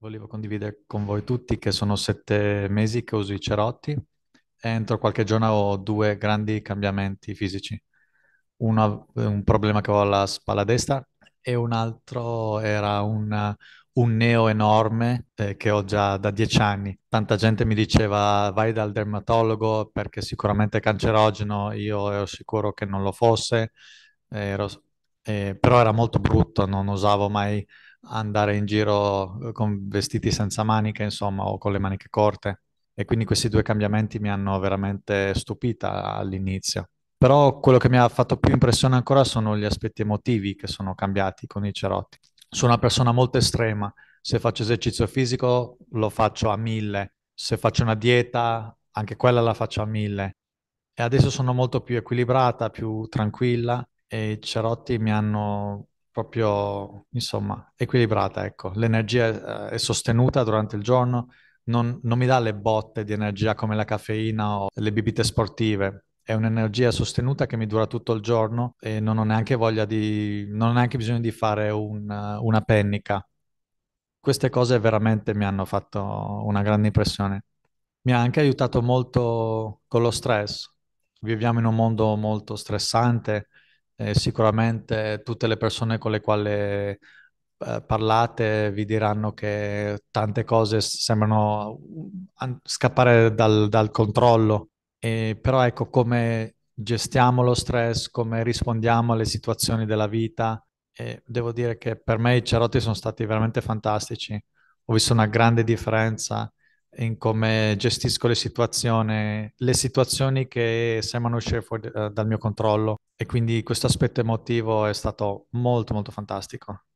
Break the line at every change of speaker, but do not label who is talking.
Volevo condividere con voi tutti che sono sette mesi che uso i cerotti e entro qualche giorno ho due grandi cambiamenti fisici. Uno, un problema che ho alla spalla destra e un altro era una, un neo enorme eh, che ho già da dieci anni. Tanta gente mi diceva vai dal dermatologo perché sicuramente è cancerogeno, io ero sicuro che non lo fosse, eh, ero, eh, però era molto brutto, non osavo mai andare in giro eh, con vestiti senza maniche, insomma, o con le maniche corte. E quindi questi due cambiamenti mi hanno veramente stupita all'inizio. Però quello che mi ha fatto più impressione ancora sono gli aspetti emotivi che sono cambiati con i cerotti. Sono una persona molto estrema. Se faccio esercizio fisico lo faccio a mille. Se faccio una dieta, anche quella la faccio a mille. E adesso sono molto più equilibrata, più tranquilla e i cerotti mi hanno proprio, insomma, equilibrata, ecco. L'energia è, eh, è sostenuta durante il giorno, non, non mi dà le botte di energia come la caffeina o le bibite sportive, è un'energia sostenuta che mi dura tutto il giorno e non ho neanche voglia di, non ho neanche bisogno di fare una, una pennica. Queste cose veramente mi hanno fatto una grande impressione. Mi ha anche aiutato molto con lo stress. Viviamo in un mondo molto stressante, sicuramente tutte le persone con le quali eh, parlate vi diranno che tante cose sembrano mm, scappare dal, dal controllo, e, però ecco come gestiamo lo stress, come rispondiamo alle situazioni della vita. E devo dire che per me i cerotti sono stati veramente fantastici. Ho visto una grande differenza in come gestisco le situazioni, le situazioni che sembrano uscire fuori, eh, dal mio controllo. E quindi questo aspetto emotivo è stato molto molto fantastico.